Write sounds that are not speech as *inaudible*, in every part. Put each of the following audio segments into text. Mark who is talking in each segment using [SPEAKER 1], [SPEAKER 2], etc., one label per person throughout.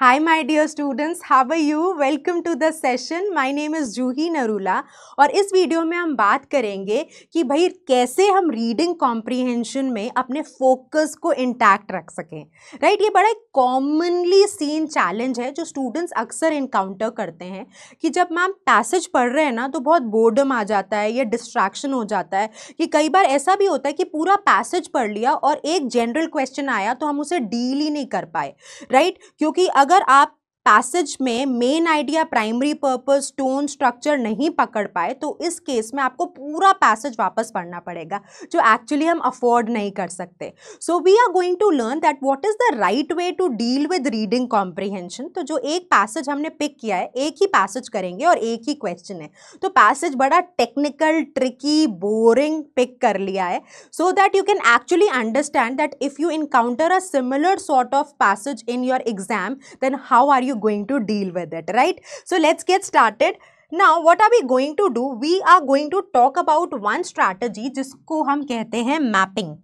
[SPEAKER 1] High my dear students how are you welcome to the session my name is Juhi Narula और इस video में हम बात करेंगे कि भाई कैसे हम रीडिंग कॉम्प्रीहेंशन में अपने फोकस को इंटैक्ट रख सकें राइट right? ये बड़ा कॉमनली सीन चैलेंज है जो स्टूडेंट्स अक्सर इनकाउंटर करते हैं कि जब मैम पैसेज पढ़ रहे हैं ना तो बहुत बोर्डम आ जाता है या डिस्ट्रैक्शन हो जाता है कि कई बार ऐसा भी होता है कि पूरा पैसेज पढ़ लिया और एक जनरल क्वेश्चन आया तो हम उसे डील ही नहीं कर पाए राइट right? क्योंकि अगर आप पैसेज में main idea primary purpose tone structure नहीं पकड़ पाए तो इस केस में आपको पूरा पैसेज वापस पढ़ना पड़ेगा जो एक्चुअली हम अफोर्ड नहीं कर सकते so we are going to learn that what is the right way to deal with reading comprehension तो जो एक पैसेज हमने पिक किया है एक ही पैसेज करेंगे और एक ही क्वेश्चन है तो पैसेज बड़ा टेक्निकल ट्रिकी बोरिंग पिक कर लिया है so that you can actually understand that if you encounter a similar sort of passage in your exam then how are you going to deal with it, right? So let's get started. Now what are we going to do we are going to talk about one strategy जिसको हम कहते हैं mapping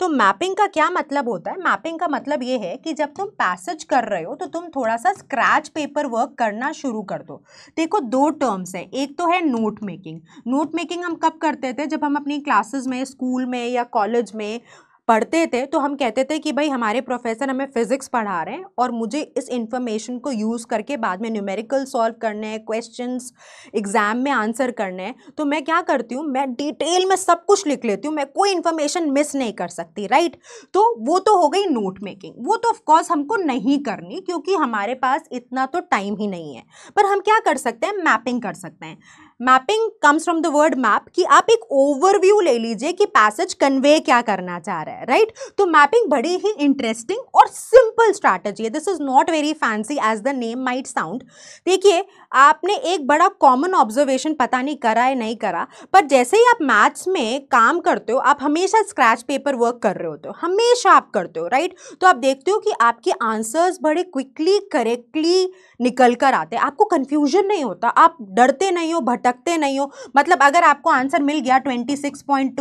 [SPEAKER 1] तो mapping का क्या मतलब होता है मैपिंग का मतलब ये है कि जब तुम पैसेज कर रहे हो तो तुम थोड़ा सा स्क्रैच पेपर वर्क करना शुरू कर दो देखो दो टर्म्स है एक तो है नोट मेकिंग नोट मेकिंग हम कब करते थे जब हम अपनी क्लासेज में स्कूल में या कॉलेज में पढ़ते थे तो हम कहते थे कि भाई हमारे प्रोफेसर हमें फ़िज़िक्स पढ़ा रहे हैं और मुझे इस इन्फॉर्मेशन को यूज़ करके बाद में न्यूमेरिकल सॉल्व करने हैं क्वेश्चंस एग्ज़ाम में आंसर करने हैं तो मैं क्या करती हूँ मैं डिटेल में सब कुछ लिख लेती हूँ मैं कोई इन्फॉर्मेशन मिस नहीं कर सकती राइट तो वो तो हो गई नोट मेकिंग वो तो ऑफकोर्स हमको नहीं करनी क्योंकि हमारे पास इतना तो टाइम ही नहीं है पर हम क्या कर सकते हैं मैपिंग कर सकते हैं mapping comes from the word map कि आप एक ओवरव्यू ले लीजिए कि पैसेज कन्वे क्या करना चाह रहा है राइट तो मैपिंग बड़ी ही इंटरेस्टिंग और सिंपल स्ट्रैटेजी है this is not very fancy as the name might sound देखिए आपने एक बड़ा कॉमन ऑब्जर्वेशन पता नहीं करा है नहीं करा पर जैसे ही आप मैथ्स में काम करते हो आप हमेशा स्क्रैच पेपर वर्क कर रहे होते हो हमेशा आप करते हो राइट तो आप देखते हो कि आपके आंसर्स बड़े क्विकली करेक्टली निकल कर आते हैं आपको कन्फ्यूजन नहीं होता आप डरते नहीं हो भटकते नहीं हो मतलब अगर आपको आंसर मिल गया ट्वेंटी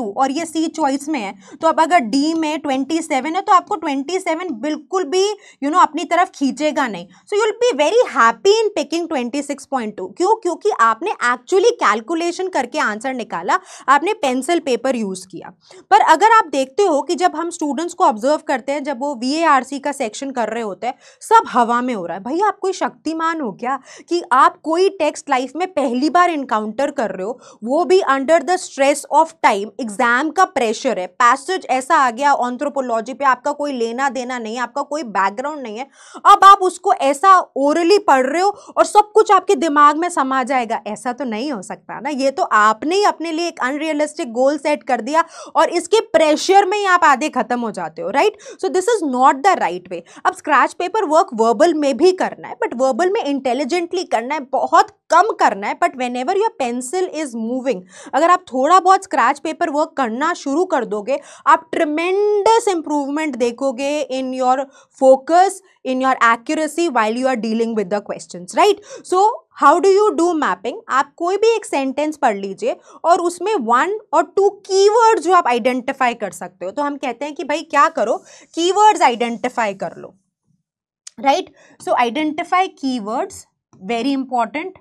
[SPEAKER 1] और ये सी चॉइस में है तो अब अगर डी में ट्वेंटी है तो आपको ट्वेंटी बिल्कुल भी यू you नो know, अपनी तरफ खींचेगा नहीं so you'll be very happy in picking twenty 6.2 क्यों क्योंकि आपने एक्चुअली कैलकुलेशन करके आंसर निकाला आपने पेंसिल पेपर यूज़ किया पर अगर आप देखते हो कि जब हम स्टूडेंट्स को ऑब्जर्व करते हैं जब वो वी का सेक्शन कर रहे होते हैं सब हवा में हो रहा है भाई आप कोई शक्तिमान हो क्या कि आप कोई टेक्स्ट लाइफ में पहली बार इनकाउंटर कर रहे हो वो भी under the stress of time exam का प्रेशर है पैसेज ऐसा आ गया ऑन्थ्रोपोलॉजी पे आपका कोई लेना देना नहीं आपका कोई बैकग्राउंड नहीं है अब आप उसको ऐसा ओरली पढ़ रहे हो और सब कुछ आप आपके दिमाग में समा जाएगा ऐसा तो नहीं हो सकता ना ये तो आपने ही अपने लिए एक अनरियलिस्टिक गोल सेट कर दिया और इसके प्रेशर में ही आप आधे खत्म हो जाते हो right so this is not the right way अब स्क्रैच पेपर वर्क वर्बल में भी करना है बट वर्बल में इंटेलिजेंटली करना है बहुत कम करना है but whenever your pencil is moving अगर आप थोड़ा बहुत स्क्रैच पेपर वर्क करना शुरू कर दोगे आप ट्रिमेंडस इम्प्रूवमेंट देखोगे in your focus in your accuracy while you are dealing with the question right so how do you do mapping आप कोई भी एक सेंटेंस पढ़ लीजिए और उसमें वन और टू वर्ड जो आप आइडेंटिफाई कर सकते हो तो हम कहते हैं कि भाई क्या करो कीवर्ड्स आइडेंटिफाई कर लो right so identify keywords very important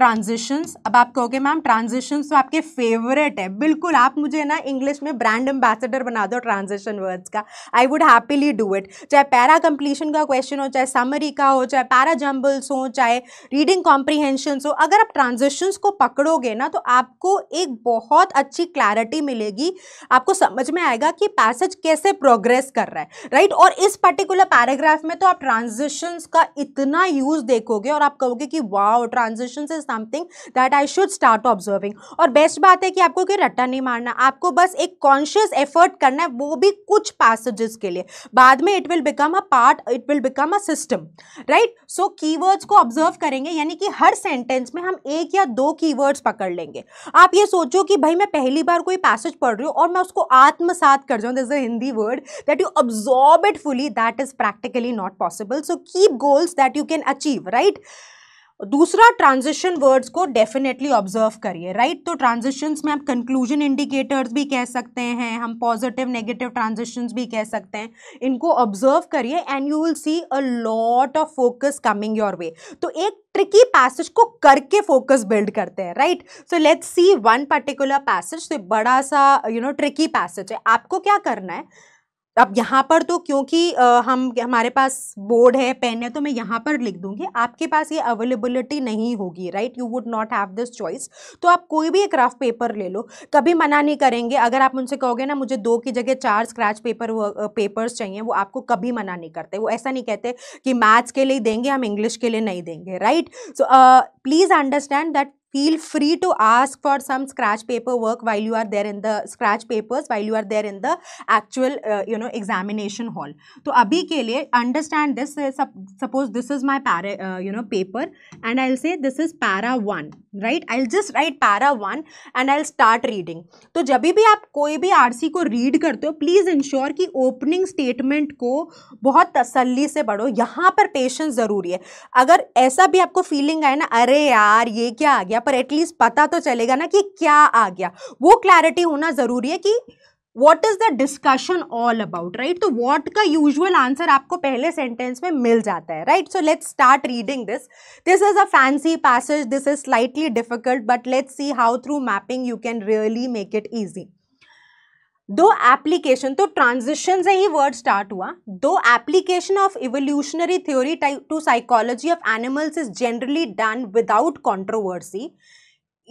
[SPEAKER 1] transitions अब आप कहोगे मैम ट्रांजिशंस तो आपके फेवरेट है बिल्कुल आप मुझे ना इंग्लिश में ब्रांड एम्बेसडर बना दो ट्रांजिशन वर्ड्स का I would happily do it चाहे पैरा कंप्लीशन का क्वेश्चन हो चाहे समरी का हो चाहे पैरा जम्बल्स हो चाहे रीडिंग कॉम्प्रीहेंशंस हो अगर आप ट्रांजिशंस को पकड़ोगे ना तो आपको एक बहुत अच्छी क्लैरिटी मिलेगी आपको समझ में आएगा कि पैसेज कैसे प्रोग्रेस कर रहा है राइट और इस पर्टिकुलर पैराग्राफ में तो आप ट्रांजिशंस का इतना यूज़ देखोगे और आप कहोगे कि wow transactions is something that I should start observing और बेस्ट बात है कि आपको कोई रट्टा नहीं मारना आपको बस एक कॉन्शियस एफर्ट करना है वो भी कुछ पैसेजेस के लिए बाद में it will become a part it will become a system right so की को ऑब्जर्व करेंगे यानी कि हर सेंटेंस में हम एक या दो की पकड़ लेंगे आप ये सोचो कि भाई मैं पहली बार कोई पैसेज पढ़ रही हूँ और मैं उसको आत्मसात कर जाऊँ this a Hindi word that you absorb it fully that is practically not possible so keep goals that you can achieve right दूसरा ट्रांजिशन वर्ड्स को डेफिनेटली ऑब्जर्व करिए राइट तो ट्रांजिशंस में आप कंक्लूजन इंडिकेटर्स भी कह सकते हैं हम पॉजिटिव नेगेटिव ट्रांजिशंस भी कह सकते हैं इनको ऑब्जर्व करिए and you will see a lot of focus coming your way तो एक ट्रिकी पैसेज को करके फोकस बिल्ड करते हैं right so let's see one particular passage तो बड़ा सा यू नो ट्रिकी पैसेज है आपको क्या करना है अब यहाँ पर तो क्योंकि हम हमारे पास बोर्ड है पेन है तो मैं यहाँ पर लिख दूंगी आपके पास ये अवेलेबिलिटी नहीं होगी right you would not have this choice तो आप कोई भी एक रफ पेपर ले लो कभी मना नहीं करेंगे अगर आप उनसे कहोगे ना मुझे दो की जगह चार स्क्रैच पेपर पेपर्स चाहिए वो आपको कभी मना नहीं करते वो ऐसा नहीं कहते कि मैथ्स के लिए देंगे हम इंग्लिश के लिए नहीं देंगे right so please understand that feel free to ask for some scratch paper work while you are there in the scratch papers while you are there in the actual uh, you know examination hall to abhi ke liye understand this uh, suppose this is my para uh, you know paper and I'll say this is para 1 right I'll just write para 1 and I'll start reading to jab bhi aap koi bhi rc ko read karte ho please ensure ki opening statement ko bahut tasalli se padho yahan par patience zaruri hai agar aisa bhi aapko feeling aaye na are yaar ye kya आ गया गया पर at least पता तो चलेगा ना कि क्या आ गया वो क्लैरिटी होना ज़रूरी है कि what is the discussion all about right तो वॉट का यूजल आंसर आपको पहले सेंटेंस में मिल जाता है right so let's start reading this this is a fancy passage this is slightly difficult but let's see how through mapping you can really make it easy though application तो transition से ही word start हुआ though application of evolutionary theory to psychology of animals is generally done without controversy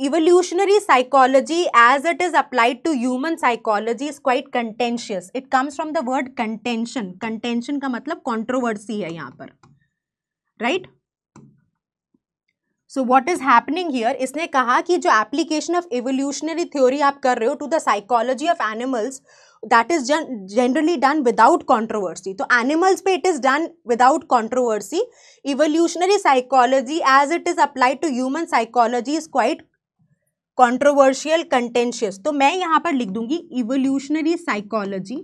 [SPEAKER 1] evolutionary psychology as it is applied to human psychology is quite contentious it comes from the word contention contention का मतलब controversy है यहाँ पर right right? So what is happening here इसने कहा कि जो application of evolutionary theory आप कर रहे हो to the psychology of animals that is generally done without controversy तो एनिमल्स पे it is done without controversy evolutionary psychology as it is applied to human psychology is quite controversial contentious तो मैं यहाँ पर लिख दूंगी इवोल्यूशनरी साइकोलॉजी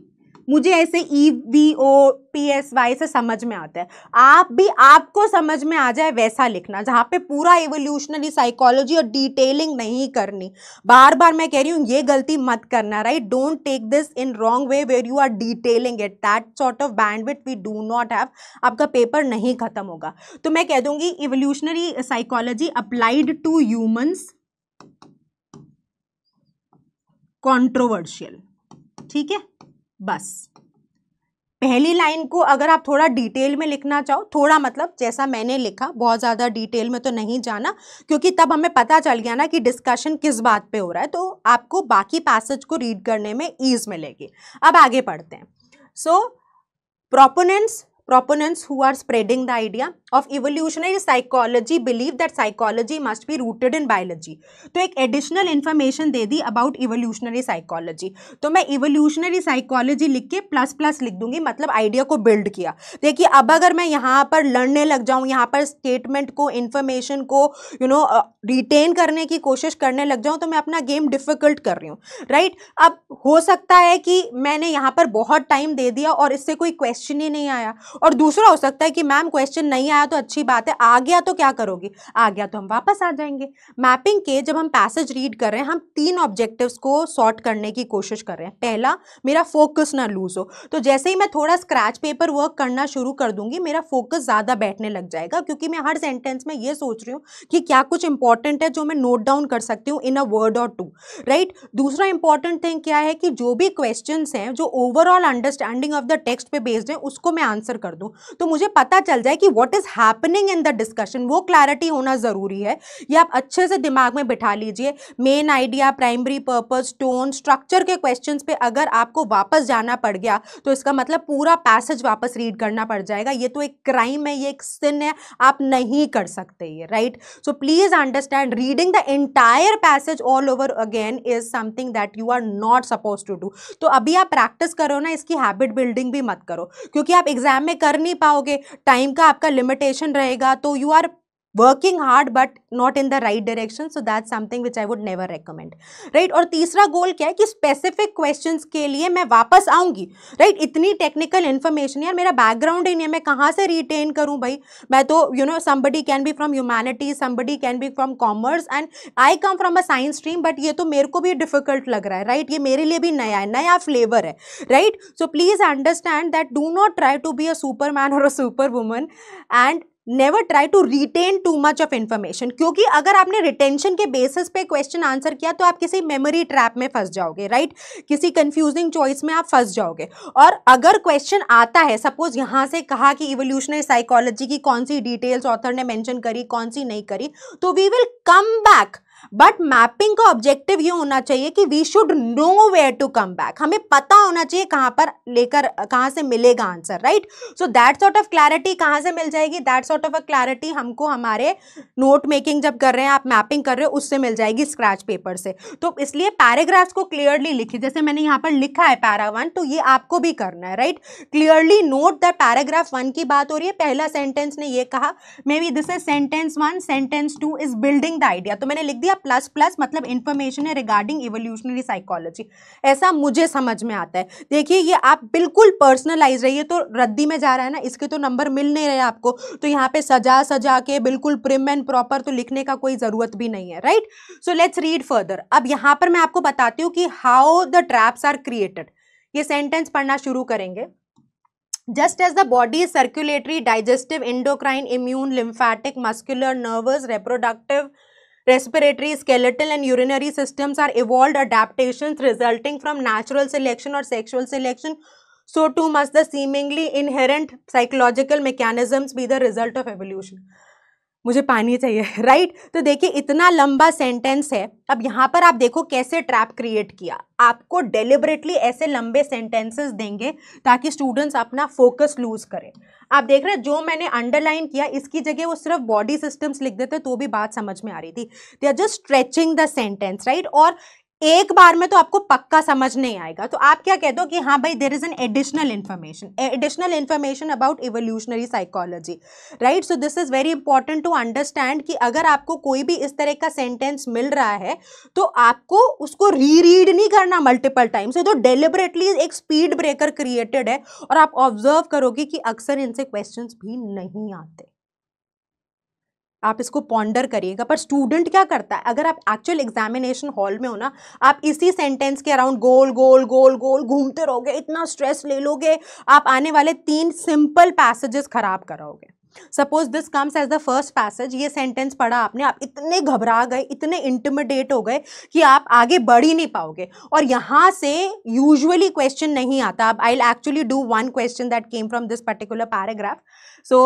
[SPEAKER 1] मुझे ऐसे E V O P S Y से समझ में आता है आप भी आपको समझ में आ जाए वैसा लिखना जहाँ पे पूरा एवोल्यूशनरी साइकोलॉजी और डिटेलिंग नहीं करनी बार बार मैं कह रही हूँ ये गलती मत करना right don't take this in wrong way where you are detailing it that sort of bandwidth we do not have आपका पेपर नहीं खत्म होगा तो मैं कह दूंगी evolutionary psychology applied to humans controversial ठीक है बस पहली लाइन को अगर आप थोड़ा डिटेल में लिखना चाहो थोड़ा मतलब जैसा मैंने लिखा बहुत ज़्यादा डिटेल में तो नहीं जाना क्योंकि तब हमें पता चल गया ना कि डिस्कशन किस बात पे हो रहा है तो आपको बाकी पैसेज को रीड करने में ईज मिलेगी अब आगे पढ़ते हैं so proponents proponents who are spreading the idea of evolutionary psychology believe that psychology must be rooted in biology तो एक एडिशनल इन्फॉर्मेशन दे दी अबाउट इवोल्यूशनरी साइकोलॉजी तो मैं इवोल्यूशनरी साइकोलॉजी लिख के प्लस प्लस लिख दूंगी मतलब आइडिया को बिल्ड किया देखिए अब अगर मैं यहाँ पर लड़ने लग जाऊँ यहाँ पर स्टेटमेंट को इन्फॉर्मेशन को यू नो रिटेन करने की कोशिश करने लग जाऊँ तो मैं अपना गेम डिफिकल्ट कर रही हूँ राइट right? अब हो सकता है कि मैंने यहाँ पर बहुत टाइम दे दिया और इससे कोई क्वेश्चन ही नहीं आया और दूसरा हो सकता है कि मैम क्वेश्चन नहीं आया गया तो अच्छी बात है आ गया तो क्या करोगे आ गया तो हम वापस आ जाएंगे मैपिंग के जब हम पैसेज रीड कर रहे हैं हम तीन ऑब्जेक्टिव्स को सॉर्ट करने की कोशिश कर रहे हैं पहला मेरा फोकस ना लूज हो तो जैसे ही मैं थोड़ा स्क्रैच पेपर वर्क करना शुरू कर दूंगी मेरा फोकस ज़्यादा बैठने लग जाएगा क्योंकि मैं हर सेंटेंस में ये सोच रही हूँ कि क्या कुछ इंपॉर्टेंट है जो मैं नोट डाउन कर सकती हूँ इन अ वर्ड और टू राइट दूसरा इंपॉर्टेंट थिंग क्या है कि जो भी क्वेश्चन हैं जो overall understanding of the text पे बेस्ड है उसको मैं आंसर कर दूँ तो मुझे पता चल जाए कि what is is happening in the discussion वो क्लैरिटी होना ज़रूरी है ये आप अच्छे से दिमाग में बिठा लीजिए main idea primary purpose tone structure के क्वेश्चन पे अगर आपको वापस जाना पड़ गया तो इसका मतलब पूरा पैसेज वापस रीड करना पड़ जाएगा ये तो एक क्राइम है ये एक सिन है आप नहीं कर सकते ये right so please understand reading the entire passage all over again is something that you are not suppose to do तो अभी आप प्रैक्टिस करो ना इसकी हैबिट बिल्डिंग भी मत करो क्योंकि आप एग्जाम में कर नहीं पाओगे टाइम का आपका लिमिट इन्विटेशन रहेगा तो you are working hard but not in the right direction so that something which I would never recommend right और तीसरा गोल क्या है कि स्पेसिफिक क्वेश्चन के लिए मैं वापस आऊँगी राइट right? इतनी टेक्निकल इन्फॉर्मेशन यार मेरा बैकग्राउंड ही नहीं है मैं कहाँ से रिटेन करूँ भाई मैं तो you know somebody can be from humanity somebody can be from commerce and I come from a science stream but ये तो मेरे को भी डिफिकल्ट लग रहा है राइट right? ये मेरे लिए भी नया है नया फ्लेवर है right so please understand that do not try to be a super man और a super woman and never try to retain too much of information क्योंकि अगर आपने रिटेंशन के बेसिस पे क्वेश्चन आंसर किया तो आप किसी मेमोरी ट्रैप में फंस जाओगे राइट right? किसी कंफ्यूजिंग चॉइस में आप फंस जाओगे और अगर क्वेश्चन आता है सपोज यहाँ से कहा कि इवोल्यूशनरी साइकोलॉजी की कौन सी डिटेल्स ऑथर ने मैंशन करी कौन सी नहीं करी तो we will come back but mapping का ऑब्जेक्टिव ये होना चाहिए कि we should know where to come back हमें पता होना चाहिए कहाँ पर लेकर कहाँ से मिलेगा answer right so that sort of clarity कहाँ से मिल जाएगी that sort of a clarity हमको हमारे नोट मेकिंग जब कर रहे हैं आप मैपिंग कर रहे हो उससे मिल जाएगी स्क्रैच पेपर से तो इसलिए पैराग्राफ्स को क्लियरली लिखिए जैसे मैंने यहाँ पर लिखा है पैरा वन तो ये आपको भी करना है right clearly note the paragraph one की बात हो रही है पहला सेंटेंस ने ये कहा maybe this is sentence one sentence two is building the idea तो मैंने लिख दिया या प्लस प्लस मतलब इन्फॉर्मेशन है रिगार्डिंग इवोल्यूशनरी साइकोलॉजी ऐसा मुझे समझ में आता है देखिए ये आप बिल्कुल पर्सनलाइज रहिए तो रद्दी में जा रहा है ना इसके तो नंबर मिल नहीं रहे आपको तो यहाँ पे सजा सजा के बिल्कुल प्रिम एंड प्रॉपर तो लिखने का कोई ज़रूरत भी नहीं है right so let's read further अब यहाँ पर मैं आपको बताती हूँ कि how the traps are created ये सेंटेंस पढ़ना शुरू करेंगे just as the body's circulatory digestive endocrine immune lymphatic muscular nervous reproductive Respiratory, skeletal and urinary systems are evolved adaptations resulting from natural selection or sexual selection. So too must the seemingly inherent psychological mechanisms be the result of evolution. मुझे पानी चाहिए right *laughs* तो देखिए इतना लंबा sentence है अब यहाँ पर आप देखो कैसे ट्रैप क्रिएट किया आपको डेलिबरेटली ऐसे लंबे सेंटेंसेस देंगे ताकि स्टूडेंट्स अपना फोकस लूज करें आप देख रहे हैं जो मैंने अंडरलाइन किया इसकी जगह वो सिर्फ बॉडी सिस्टम्स लिख देते तो भी बात समझ में आ रही थी they are just stretching the sentence right और एक बार में तो आपको पक्का समझ नहीं आएगा तो आप क्या कह दो कि हाँ भाई there is an additional information additional information about evolutionary psychology right so this is very important to understand कि अगर आपको कोई भी इस तरह का सेंटेंस मिल रहा है तो आपको उसको रीरीड नहीं करना मल्टीपल टाइम्स ये तो डेलिबरेटली एक स्पीड ब्रेकर क्रिएटेड है और आप ऑब्जर्व करोगे कि अक्सर इनसे क्वेश्चन भी नहीं आते आप इसको पॉन्डर करिएगा पर स्टूडेंट क्या करता है अगर आप एक्चुअल एग्जामिनेशन हॉल में हो ना आप इसी सेंटेंस के अराउंड गोल गोल गोल गोल घूमते रहोगे इतना स्ट्रेस ले लोगे आप आने वाले तीन सिंपल पैसेजेस खराब कराओगे suppose this comes as the first passage ये सेंटेंस पढ़ा आपने आप इतने घबरा गए इतने इंटिमिडेट हो गए कि आप आगे बढ़ ही नहीं पाओगे और यहाँ से यूजुअली क्वेश्चन नहीं आता अब I actually do one question that came from this particular paragraph so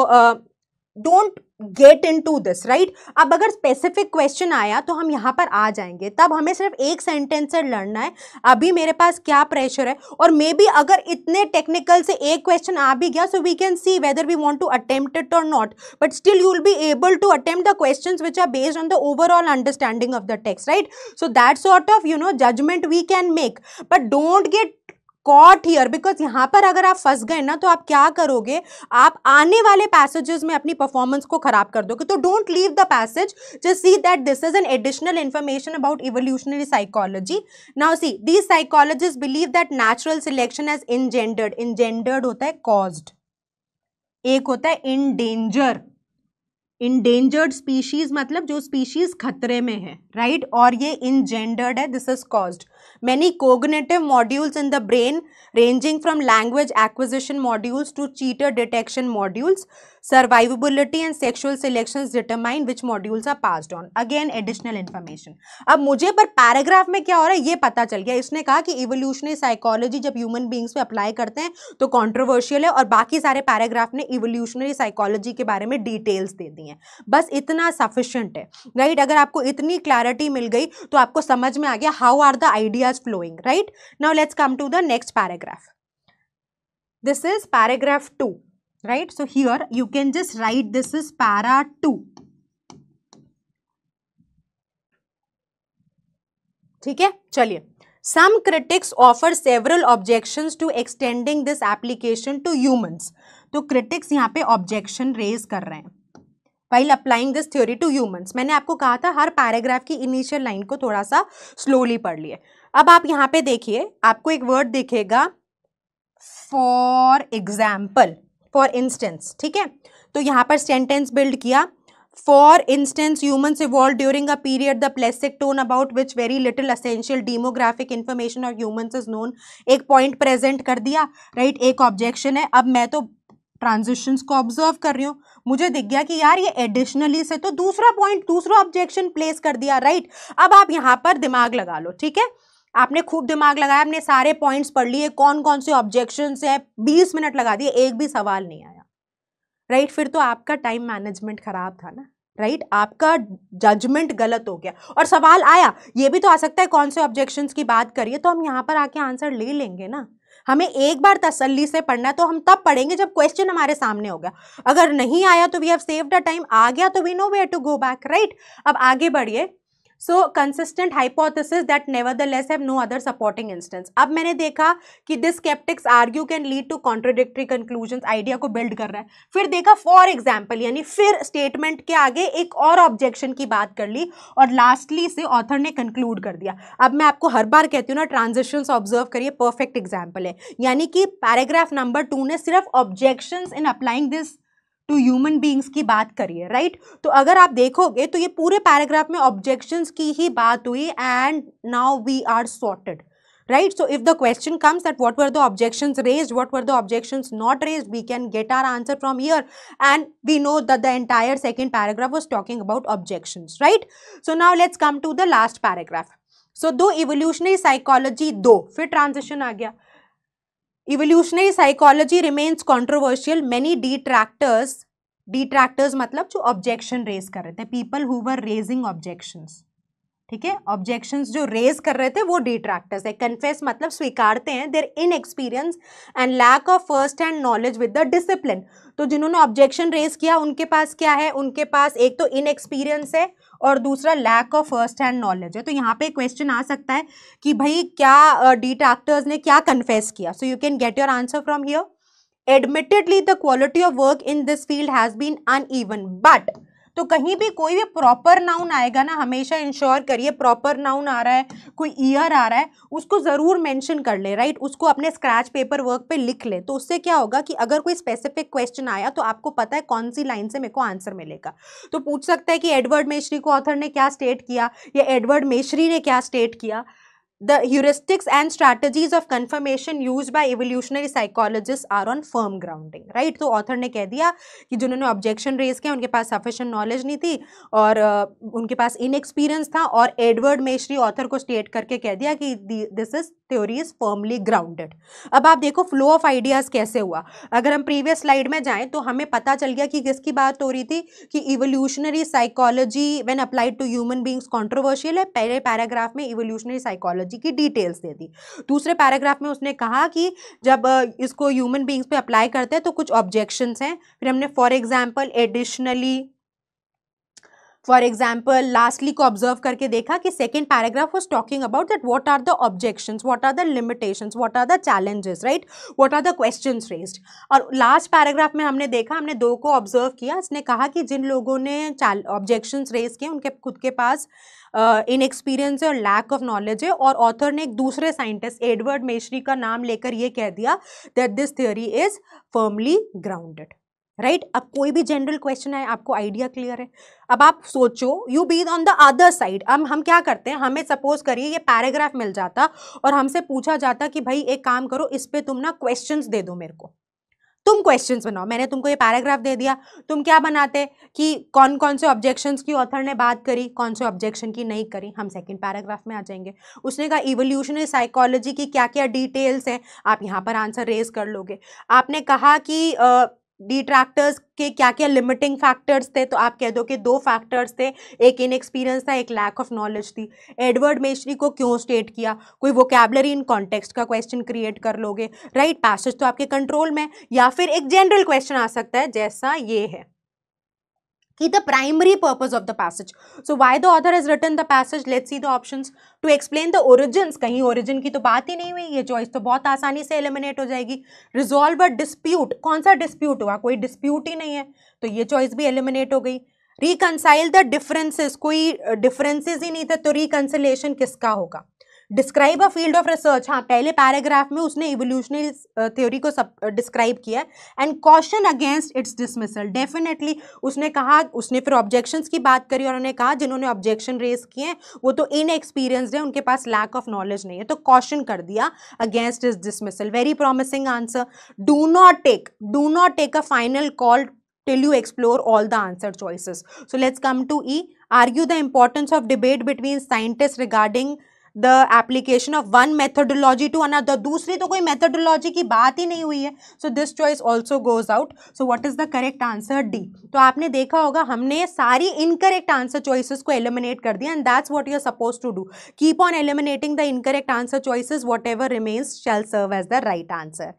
[SPEAKER 1] don't get into this right अब अगर स्पेसिफिक क्वेश्चन आया तो हम यहाँ पर आ जाएंगे तब हमें सिर्फ एक सेंटेंस लड़ना है अभी मेरे पास क्या प्रेशर है और मे बी अगर इतने टेक्निकल से एक क्वेश्चन आ भी गया so we can see whether we want to attempt it और नॉट but still you will be able to attempt the question which are based on the overall understanding of the text right so that sort of you know judgement we can make but don't get caught here because यहाँ पर अगर आप फंस गए ना तो आप क्या करोगे आप आने वाले पैसेजेस में अपनी परफॉर्मेंस को खराब कर दोगे तो don't leave the passage just see that this is an additional information about evolutionary psychology now see these psychologists believe that natural selection as engendered engendered होता है कॉज्ड एक होता है इन डेंजर इंडेंजर्ड स्पीशीज मतलब जो species खतरे में है राइट right? और ये इनजेंडर्ड है this is caused many cognitive modules in the brain ranging from language acquisition modules to cheater detection modules survivability and sexual selection determine which modules are passed on again additional information अब मुझे पर paragraph में क्या हो रहा है ये पता चल गया इसने कहा कि इवोल्यूशनरी साइकोलॉजी जब ह्यूमन बींग्स पे अप्लाई करते हैं तो कॉन्ट्रोवर्शियल है और बाकी सारे पैराग्राफ ने इवोल्यूशनरी साइकोलॉजी के बारे में डिटेल्स दे दी हैं बस इतना सफिशियंट है राइट अगर आपको इतनी क्लैरिटी मिल गई तो आपको समझ में आ गया how are the ideas flowing right now let's come to the next paragraph this is paragraph two right so here you can just write this is para 2 ठीक है चलिए some critics offer several objections to extending this application to humans तो critics यहाँ पे objection raise कर रहे हैं while applying this theory to humans मैंने आपको कहा था हर पैराग्राफ की इनिशियल लाइन को थोड़ा सा स्लोली पढ़ लिए अब आप यहाँ पे देखिए आपको एक वर्ड दिखेगा फॉर एग्जाम्पल फॉर इंस्टेंस ठीक है तो यहाँ पर सेंटेंस बिल्ड किया for instance humans evolve during a period the Pleistocene about which very little essential demographic information of humans is known एक पॉइंट प्रेजेंट कर दिया राइट right? एक ऑब्जेक्शन है अब मैं तो ट्रांजिशंस को ऑब्जर्व कर रही हूँ मुझे दिख गया कि यार ये एडिशनली से तो दूसरा पॉइंट दूसरा ऑब्जेक्शन प्लेस कर दिया राइट right? अब आप यहाँ पर दिमाग लगा लो ठीक है आपने खूब दिमाग लगाया आपने सारे पॉइंट्स पढ़ लिए कौन कौन से ऑब्जेक्शन हैं बीस मिनट लगा दिए एक भी सवाल नहीं आया राइट right? फिर तो आपका टाइम मैनेजमेंट खराब था ना राइट right? आपका जजमेंट गलत हो गया और सवाल आया ये भी तो आ सकता है कौन से ऑब्जेक्शन की बात करिए तो हम यहाँ पर आके आंसर ले लेंगे ना हमें एक बार तसल्ली से पढ़ना है तो हम तब पढ़ेंगे जब क्वेश्चन हमारे सामने होगा अगर नहीं आया तो we have save a time आ गया तो we know where to go back right अब आगे बढ़िए so consistent hypothesis that nevertheless have no other supporting instance अब मैंने देखा कि this sceptics argue can lead to contradictory conclusion idea को बिल्ड कर रहा है फिर देखा फॉर एग्जाम्पल यानी फिर स्टेटमेंट के आगे एक और ऑब्जेक्शन की बात कर ली और लास्टली से ऑथर ने कंक्लूड कर दिया अब मैं आपको हर बार कहती हूँ ना ट्रांजेक्शन ऑब्जर्व करिए परफेक्ट एग्जाम्पल है यानी कि पैराग्राफ नंबर टू ने सिर्फ objection in applying this to human beings की बात करिए राइट right? तो अगर आप देखोगे तो ये पूरे पैराग्राफ में ऑब्जेक्शन की ही बात हुई and now we are sorted right so if the question comes that what were the objection raise what were the objection not raise we can get our answer from here and we know that the entire second paragraph was talking about objection right so now let's come to the last paragraph so though evolutionary psychology दो फिर transaction आ गया evolutionary psychology remains controversial many detractors detractors मतलब जो objection raise कर रहे थे people who were raising objections ठीक है ऑब्जेक्शंस जो रेज कर रहे थे वो डिट्रैक्टर्स है कन्फेस मतलब स्वीकारते हैं their inexperience and lack of first hand knowledge with the discipline तो जिन्होंने ऑब्जेक्शन रेज किया उनके पास क्या है उनके पास एक तो इन एक्सपीरियंस है और दूसरा lack of first hand knowledge है तो यहाँ पे क्वेश्चन आ सकता है कि भाई क्या डिट्रैक्टर्स ने क्या कन्फेस किया so you can get your answer from here admittedly the quality of work in this field has been uneven but तो कहीं भी कोई भी प्रॉपर नाउन आएगा ना हमेशा इंश्योर करिए प्रॉपर नाउन आ रहा है कोई ईयर आ रहा है उसको ज़रूर मेंशन कर ले राइट उसको अपने स्क्रैच पेपर वर्क पे लिख ले तो उससे क्या होगा कि अगर कोई स्पेसिफिक क्वेश्चन आया तो आपको पता है कौन सी लाइन से मेरे को आंसर मिलेगा तो पूछ सकता है कि एडवर्ड मेशरी को ऑथर ने क्या स्टेट किया या एडवर्ड मेशरी ने क्या स्टेट किया the heuristics and strategies of confirmation used by evolutionary psychologists are on firm grounding right so author ne keh diya ki jinhone objection raise kiya unke paas sufficient knowledge nahi thi aur uh, unke paas inexperience tha aur edward meshri author ko state karke keh diya ki this is theory is firmly grounded ab aap dekho flow of ideas kaise hua agar hum previous slide mein jaye to hame pata chal gaya ki kiski baat ho rahi thi ki evolutionary psychology when applied to human beings controversial hai pehle paragraph mein evolutionary psychology allergy की details दे दी दूसरे paragraph में उसने कहा कि जब इसको ह्यूमन बींग्स पे अप्लाई करते हैं तो कुछ ऑब्जेक्शन हैं फिर हमने for example additionally for example lastly को ऑब्जर्व करके देखा कि second paragraph was talking about that what are the objection what are the limitation what are the challenges right what are the question raised और last paragraph में हमने देखा हमने दो को ऑब्जर्व किया इसने कहा कि जिन लोगों ने ऑब्जेक्शन रेज किए उनके खुद के पास uh, इनएक्सपीरियंस है और लैक ऑफ नॉलेज है और ऑथर ने एक दूसरे साइंटिस्ट एडवर्ड मेशरी का नाम लेकर यह कह दिया that this theory is firmly grounded right अब कोई भी जनरल क्वेश्चन है आपको आइडिया क्लियर है अब आप सोचो you be on the other side अब हम क्या करते हैं हमें सपोज करिए ये पैराग्राफ मिल जाता और हमसे पूछा जाता कि भाई एक काम करो इस पर तुम ना क्वेश्चन दे दो मेरे को तुम क्वेश्चंस बनाओ मैंने तुमको ये पैराग्राफ दे दिया तुम क्या बनाते कि कौन कौन से ऑब्जेक्शंस की ऑथर ने बात करी कौन से ऑब्जेक्शन की नहीं करी हम सेकंड पैराग्राफ में आ जाएंगे उसने कहा इवोल्यूशनरी साइकोलॉजी की क्या क्या डिटेल्स हैं आप यहाँ पर आंसर रेज कर लोगे आपने कहा कि डिट्रैक्टर्स के क्या क्या लिमिटिंग फैक्टर्स थे तो आप कह दो कि दो फैक्टर्स थे एक इनएक्सपीरियंस था एक लैक ऑफ नॉलेज थी एडवर्ड मेशरी को क्यों स्टेट किया कोई वोकेबलरी इन कॉन्टेक्स्ट का क्वेश्चन क्रिएट कर लोगे राइट right? पैसेज तो आपके कंट्रोल में या फिर एक जनरल क्वेश्चन आ सकता है जैसा ये है की the primary purpose of the passage so why the author is written the passage let see the option to explain the origins कहीं ओरिजिन की तो बात ही नहीं हुई ये चॉइस तो बहुत आसानी से एलिमिनेट हो जाएगी रिजोल्व अ डिस्प्यूट कौन सा डिस्प्यूट हुआ कोई डिस्प्यूट ही नहीं है तो ये चॉइस भी एलिमिनेट हो गई रिकनसाइल द डिफरेंसेज कोई डिफरेंसेज ही नहीं था तो रिकनसलेशन किसका होगा describe a field of research हाँ पहले पैराग्राफ में उसने इवोल्यूशनरी थ्योरी को सब डिस्क्राइब किया and caution against its dismissal definitely उसने कहा उसने फिर ऑब्जेक्शंस की बात करी और उन्होंने कहा जिन्होंने ऑब्जेक्शन रेज किए हैं वो तो इनएक्सपीरियंसड है उनके पास लैक ऑफ नॉलेज नहीं है तो कॉशन कर दिया against its dismissal very promising answer do not take do not take a final call till you explore all the answer choices so let's come to E argue the importance of debate between scientist regarding the application of one methodology to another दूसरी तो कोई methodology की बात ही नहीं हुई है so this choice also goes out so what is the correct answer D तो आपने देखा होगा हमने सारी इनकरेक्ट आंसर चॉइसिस को एलिमिनेट कर दिया and that's what you are suppose to do keep on eliminating the incorrect answer choices whatever remains shall serve as the right answer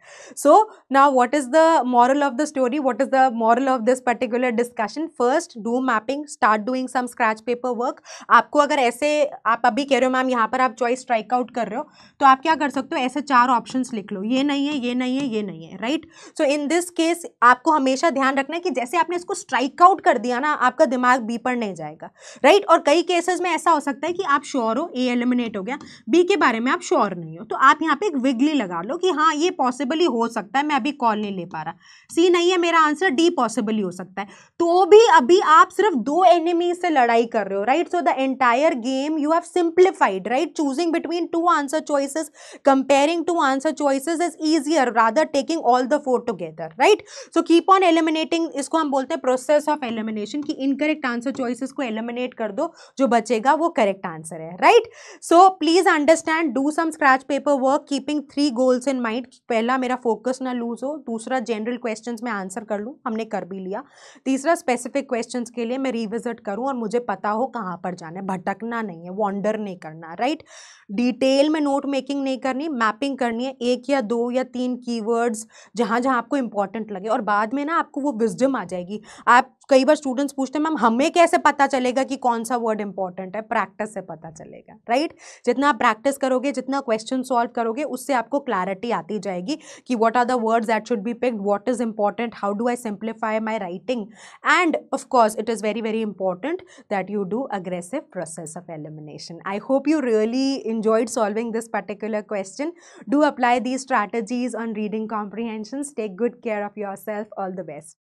[SPEAKER 1] so ना what is the moral of the story what is the moral of this particular discussion first do mapping start doing some scratch paper work आपको अगर ऐसे आप अभी कह रहे हो ma'am यहाँ पर अगर आप चॉइस स्ट्राइक आउट कर रहे हो तो आप क्या कर सकते हो ऐसे चार ऑप्शन लिख लो ये नहीं है ये नहीं है ये नहीं है right so in this case आपको हमेशा ध्यान रखना है कि जैसे आपने इसको स्ट्राइक आउट कर दिया ना आपका दिमाग बी पर नहीं जाएगा राइट और कई केसेज में ऐसा हो सकता है कि आप श्योर हो ए एलिमिनेट हो गया बी के बारे में आप श्योर नहीं हो तो आप यहाँ पे एक विगली लगा लो कि हाँ ये पॉसिबली हो सकता है मैं अभी कॉल नहीं ले पा रहा सी नहीं है मेरा आंसर डी पॉसिबली हो सकता है तो भी अभी आप सिर्फ दो एनिमी से लड़ाई कर रहे हो right so the entire game you have simplified right right? Choosing between two answer choices, comparing two answer choices is easier rather taking all the four together, right? So keep on eliminating, isko hum bolte hain process of elimination ki incorrect answer choices ko eliminate kar do jo bachega wo correct answer hai right? So please understand, do some scratch paper work keeping three goals in mind. pehla mera focus na lose ho dusra general questions mein answer kar लूँ, humne kar bhi liya teesra specific questions ke liye main revisit karu aur mujhe pata ho kahan par jana hai bhatakna nahi hai wander nahi karna right? Right detail में note making नहीं करनी mapping करनी है एक या दो या तीन कीवर्ड्स जहाँ जहाँ आपको इंपॉर्टेंट लगे और बाद में ना आपको वो विजडम आ जाएगी आप कई बार स्टूडेंट्स पूछते हैं मैम हमें कैसे पता चलेगा कि कौन सा वर्ड इंपॉर्टेंट है प्रैक्टिस से पता चलेगा राइट जितना आप प्रैक्टिस करोगे जितना क्वेश्चन सॉल्व करोगे उससे आपको क्लैरिटी आती जाएगी कि what are the words that should be picked what is important how do I simplify my writing and of course it is very very important that you do aggressive process of elimination I hope you really enjoyed solving this particular question do apply these strategies on reading comprehension take good care of yourself all the best